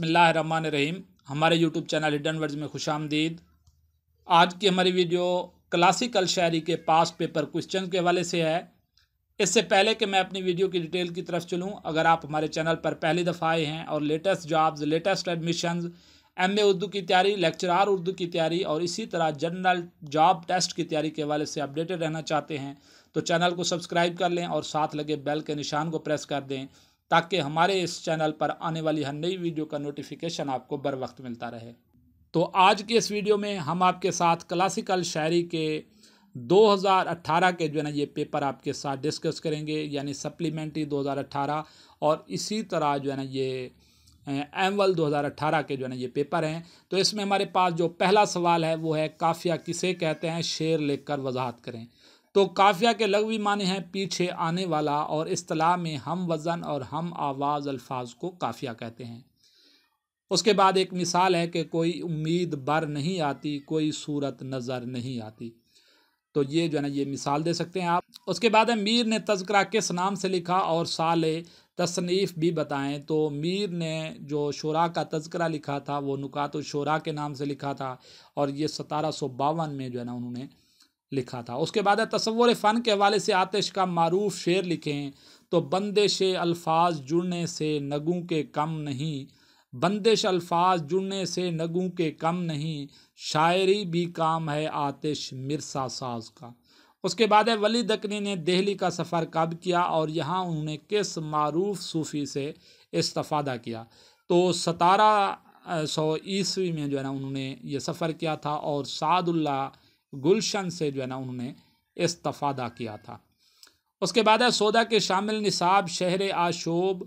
बसमीम हमारे YouTube channel hidden verge में खुश आमदीद आज की हमारी वीडियो क्लासिकल शायरी के पास पेपर क्वेश्चन के हवाले से है इससे पहले कि मैं अपनी वीडियो की डिटेल की तरफ चलूँ अगर आप हमारे चैनल पर पहली दफ़ा आए हैं और latest jobs latest admission M A Urdu की तैयारी लेक्चरार उर्दू की तैयारी और इसी तरह जनरल जॉब टेस्ट की तैयारी के हवाले से अपडेटेड रहना चाहते हैं तो चैनल को सब्सक्राइब कर लें और साथ लगे बेल के निशान को प्रेस कर दें ताकि हमारे इस चैनल पर आने वाली हर नई वीडियो का नोटिफिकेशन आपको बर वक्त मिलता रहे तो आज की इस वीडियो में हम आपके साथ क्लासिकल शायरी के 2018 के जो है ना ये पेपर आपके साथ डिस्कस करेंगे यानी सप्लीमेंट्री 2018 और इसी तरह जो है ना ये एमवल 2018 के जो है ना ये पेपर हैं तो इसमें हमारे पास जो पहला सवाल है वो है काफ़िया किसे कहते हैं शेर लिखकर वजाहत करें तो काफिया के लगवी माने हैं पीछे आने वाला और अतलाह में हम वज़न और हम आवाज़ अल्फाज को काफिया कहते हैं उसके बाद एक मिसाल है कि कोई उम्मीद बर नहीं आती कोई सूरत नज़र नहीं आती तो ये जो है ना ये मिसाल दे सकते हैं आप उसके बाद है मीर ने तस्करा किस नाम से लिखा और साल तसनीफ़ भी बताएं तो मीर ने जो शोरा का तस्करा लिखा था वो नुकात शोरा के नाम से लिखा था और ये सतारह सौ बावन में जो है ना उन्होंने लिखा था उसके बाद तस्वुर फ़न के हवाले से आतिश का मरूफ शेर लिखें तो बंदिश अल्फाज जुड़ने से नगों के कम नहीं बंदिश अल्फाज जुड़ने से नगों के कम नहीं शायरी भी काम है आतिश मिर्सा साज का उसके बाद है वली दकनी ने दिल्ली का सफ़र कब किया और यहाँ उन्होंने किस मरूफ सूफ़ी से इस्तफ़ादा किया तो सतारह सौ ईस्वी में जो है ना उन्होंने ये सफ़र किया था और सादुल्ला गुलशन से जो है ना उन्होंने इस्तफ़ादा किया था उसके बाद है सौदा के शामिल निसाब शहर आशोब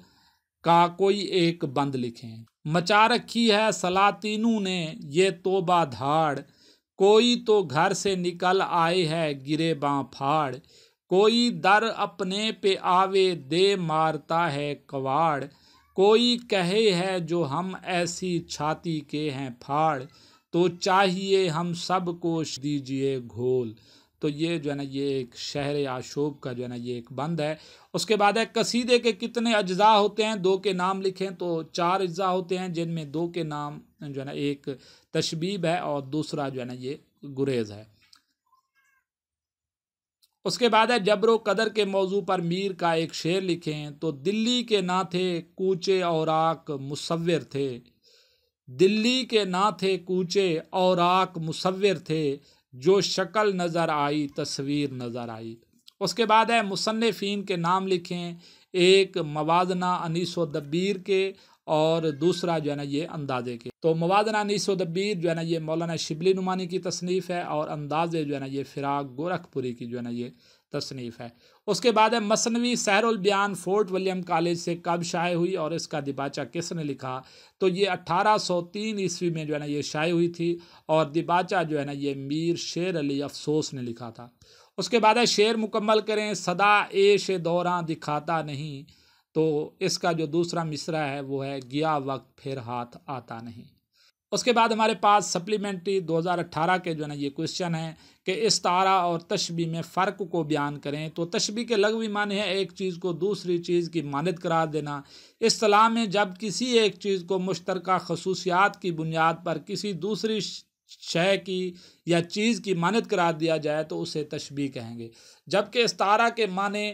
का कोई एक बंद लिखें मचा रखी है सलातीनों ने ये तोबा धाड़ कोई तो घर से निकल आए है गिरे बाँ फाड़ कोई दर अपने पे आवे दे मारता है कवाड़ कोई कहे है जो हम ऐसी छाती के हैं फाड़ तो चाहिए हम सब को दीजिए घोल तो ये जो है ना ये एक शहर आशोब का जो है ना ये एक बंद है उसके बाद है कसीदे के कितने अज्जा होते हैं दो के नाम लिखें तो चार अज्जा होते हैं जिनमें दो के नाम जो है ना एक तशबीब है और दूसरा जो है ना ये गुरेज है उसके बाद है जबर कदर के मौजू पर मीर का एक शेर लिखें तो दिल्ली के ना थे कूचे और आक मुसविर थे दिल्ली के ना थे कूचे और आक मुसविर थे जो शक्ल नज़र आई तस्वीर नज़र आई उसके बाद है मुसनफ़ीन के नाम लिखें एक मवादना अनीस दब्बीर के और दूसरा जो है ना ये अंदाजे के तो मवादना अनीस दब्बीर जो है ना ये मौलाना शिबली नुमानी की तसनीफ़ है और अंदाजे जो है ना ये फ़िराक गोरखपुरी की जो है ना ये तसनीफ़ है उसके बाद है मसनवी सैरुल बयान फोर्ट विलियम कॉलेज से कब शाये हुई और इसका दिबाचा किसने लिखा तो ये 1803 ईस्वी में जो है ना ये शाये हुई थी और दिबाचा जो है ना ये मीर शेर अली अफसोस ने लिखा था उसके बाद है शेर मुकम्मल करें सदा एश दौरा दिखाता नहीं तो इसका जो दूसरा मिसरा है वो है गया वक्त फिर हाथ आता नहीं उसके बाद हमारे पास सप्लीमेंट्री 2018 के जो है ना ये क्वेश्चन है कि इस तारा और तशबी में फ़र्क को बयान करें तो तशबी के लगवी माने है एक चीज़ को दूसरी चीज़ की मानद करार देना असलाह में जब किसी एक चीज़ को मुश्तरक खसूसियात की बुनियाद पर किसी दूसरी शय की या चीज़ की मानद करार दिया जाए तो उसे तशबी कहेंगे जबकि इस तारा के माने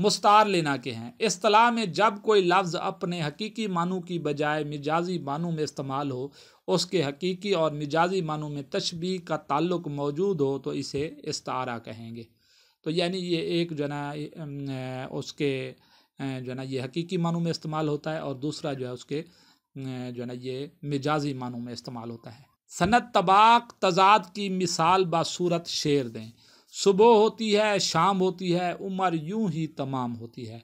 मुस्तार लेना के हैं असलाह में जब कोई लफ्ज़ अपने हकीकी मानू की बजाय मिजाजी मानू में इस्तेमाल हो उसके हकीकी और मिजाजी मानों में तशबी का ताल्लुक मौजूद हो तो इसे इस्तारा कहेंगे तो यानी ये एक जो ना उसके जो ना ये हकीकी मानों में इस्तेमाल होता है और दूसरा जो है उसके जो ना ये मिजाजी मानों में इस्तेमाल होता है सनत तबाक तजाद की मिसाल बासूरत शेर दें सुबह होती है शाम होती है उम्र यूं ही तमाम होती है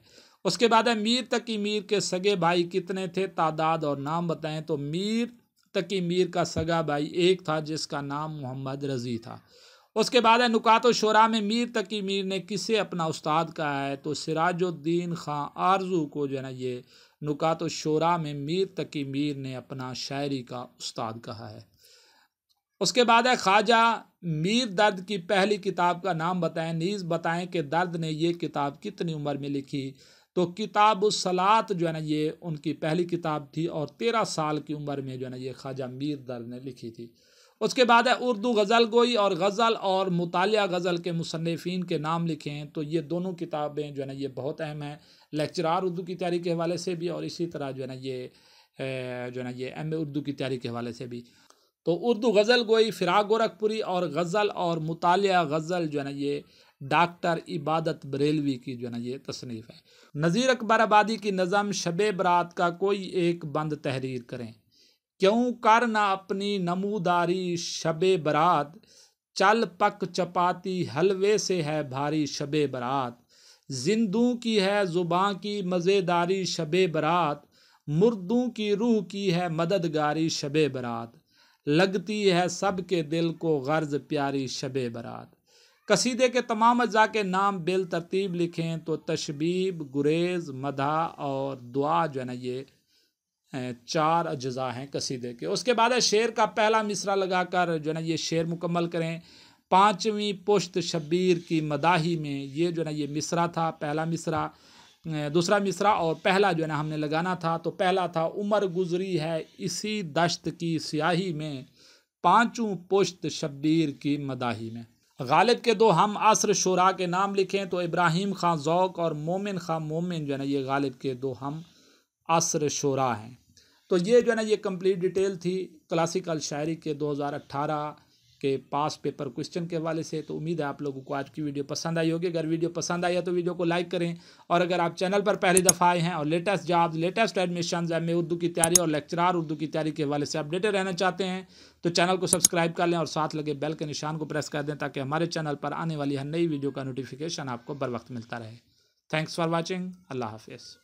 उसके बाद है मीर तक की मीर के सगे भाई कितने थे तादाद और नाम बताएं तो मीर तकी मीर का सगा भाई एक था जिसका नाम मोहम्मद रजी था उसके बाद है नुकात शरा में मीर तकी मीर ने किसे अपना उस्ताद कहा है तो सिराजुद्दीन खां आरजू को जो है ना ये नुकात शोरा में मीर तकी मीर ने अपना शायरी का उस्ताद कहा है उसके बाद है ख्वाजा मीर दर्द की पहली किताब का नाम बताएं नीज़ बताएं कि दर्द ने ये किताब कितनी उम्र में लिखी तो किताब सलात जो है ना ये उनकी पहली किताब थी और तेरह साल की उम्र में जो है ना ये ख्वाजा मीर दर ने लिखी थी उसके बाद है उर्दू गज़ल गोई और गज़ल और मुताल गज़ल के मुसनफ़िन के नाम लिखे हैं तो ये दोनों किताबें जो है ना ये बहुत अहम हैं लेक्चरार उर्दू की तैयारी के हवाले से भी और इसी तरह जो है ना ये जो है ना ये एम उर्दू की तैयारी के हवाले से भी तो उर्दू गज़ल गोई फ़िराक गोरखपुरी और गज़ल और मुताल गज़ल जो है ना ये डॉक्टर इबादत बरेलवी की जो है ना ये तसनीफ़ है नज़ीर अकबर आबादी की नज़म शब बरात का कोई एक बंद तहरीर करें क्यों कर ना अपनी नमूदारी शब बरात चल पक चपाती हलवे से है भारी शब बरात जिंदू की है ज़ुबाँ की मज़ेदारी शब बरात मुर्दों की रूह की है मददगारी शब बरात लगती है सब के दिल को गर्ज प्यारी शब बरात कसीदे के तमाम अज्जा के नाम बिल तरतीब लिखें तो तशबीब गुरेज मदा और दुआ जो है ना ये चार अज्जा हैं कसीदे के उसके बाद है शेर का पहला मिसरा लगाकर जो है ना ये शेर मुकम्मल करें पाँचवीं पुश्त शब्बीर की मदाही में ये जो है ना ये मिसरा था पहला मिसरा दूसरा मिसरा और पहला जो है ना हमने लगाना था तो पहला था उम्र गुजरी है इसी दश्त की स्याही में पाँचों पुश्त शब्बीर की मदाही में गालिब के दो हम असर शुरा के नाम लिखें तो इब्राहिम खां ज़ौक और मोमिन खां मोमिन जो है ना ये गालिब के दो हम असर शुरा हैं तो ये जो है ना ये कंप्लीट डिटेल थी क्लासिकल शायरी के 2018 के पास पेपर क्वेश्चन के हवाले से तो उम्मीद है आप लोगों को आज की वीडियो पसंद आई होगी अगर वीडियो पसंद आई है तो वीडियो को लाइक करें और अगर आप चैनल पर पहली दफ़ा आए हैं और latest job latest admission M Urdu की तैयारी और लेक्चरार उर्दू की तैयारी के हवाले से अपडेटेड रहना चाहते हैं तो चैनल को सब्सक्राइब कर लें और साथ लगे बेल के निशान को प्रेस कर दें ताकि हमारे चैनल पर आने वाली हर नई वीडियो का नोटिफिकेशन आपको बर वक्त मिलता रहे थैंक्स फॉर वॉचिंग अल्लाह हाफिज़